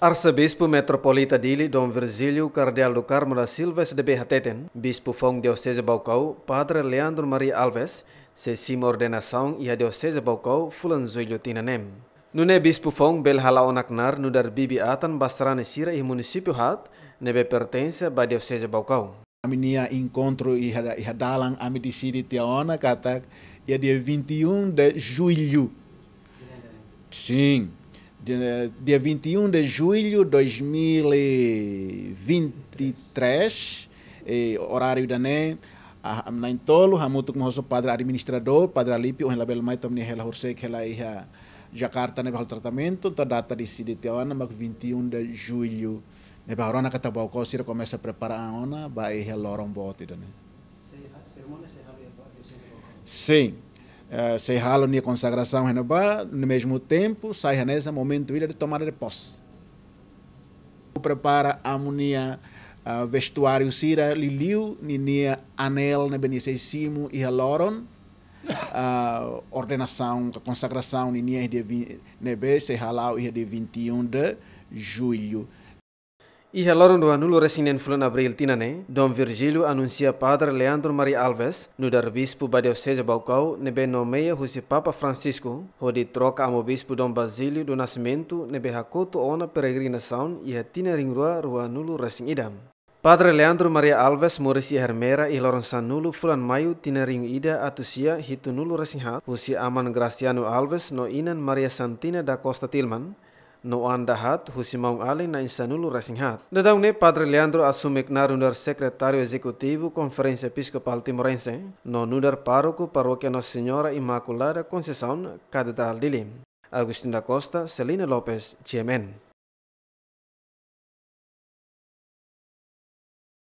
Arcebispo Metropolita Dili Dom Virgílio Cardeal do Carmo da Silva de Hateten, Bispo Fong Diocese Balcão, Padre Leandro Maria Alves, Sessima Ordenação e a Diocese Balcão Fulan Zuilho Tinanem. Nune Bispo Fong Bel Onaknar Nudar Bibi Atan Bastarane Sira e Município Hat, nebe pertence ba Diocese Balcão. A minha encontro e a Amidicidi Tiaona Katak, e dia 21 de julho. Sim. Né, dia 21 de julho de 2023, eh, horário da NEM, né, na Intolo, Ramuto como nosso padre administrador, padre Alípio, o Labelo Mai também ela Horsei, que ela Jakarta né, para o tratamento, a data de CDTOANA, mas 21 de julho, né, para a Rona Catabaucó, se começa a preparar a ONA, vai ela Lorom Bote, né? Sim. Ah, Uh, se ralam a consagração renovar, no mesmo tempo, sai nesse momento de tomada de posse. Prepara a minha vestuário sira liliu, ninia anel na benicessimo e aloron. uh, ordenação, consagração, ninia de nebe, se ralau e de 21 de julho. E relaram dua nulu no na abril tinane, Don Virgilio anuncia Padre Leandro Maria Alves, no dar bispo Badeu Seja Balcau, nebe nomeia husi Papa Francisco, onde troca amo bispo Don Basilio do Nascimento, nebe hakoto ona peregrinação e retina ringrua ruanulo recém idam. Padre Leandro Maria Alves morisi hermera e san nulu fulan tina ring ida atusia hitu nulo resinhat, usi aman Graciano Alves no inan Maria Santina da Costa Tilman, no anda hat husimão ali na insanulo Rasinhat. Então, né, Padre Leandro Asumik narundar Sekretario executivo Konferensi Episcopal Timorense, no nudar pároco Paróquia Signora Senhora Imaculada Conceição, Catedral de Agustin da Costa, Celina Lopez, GMN.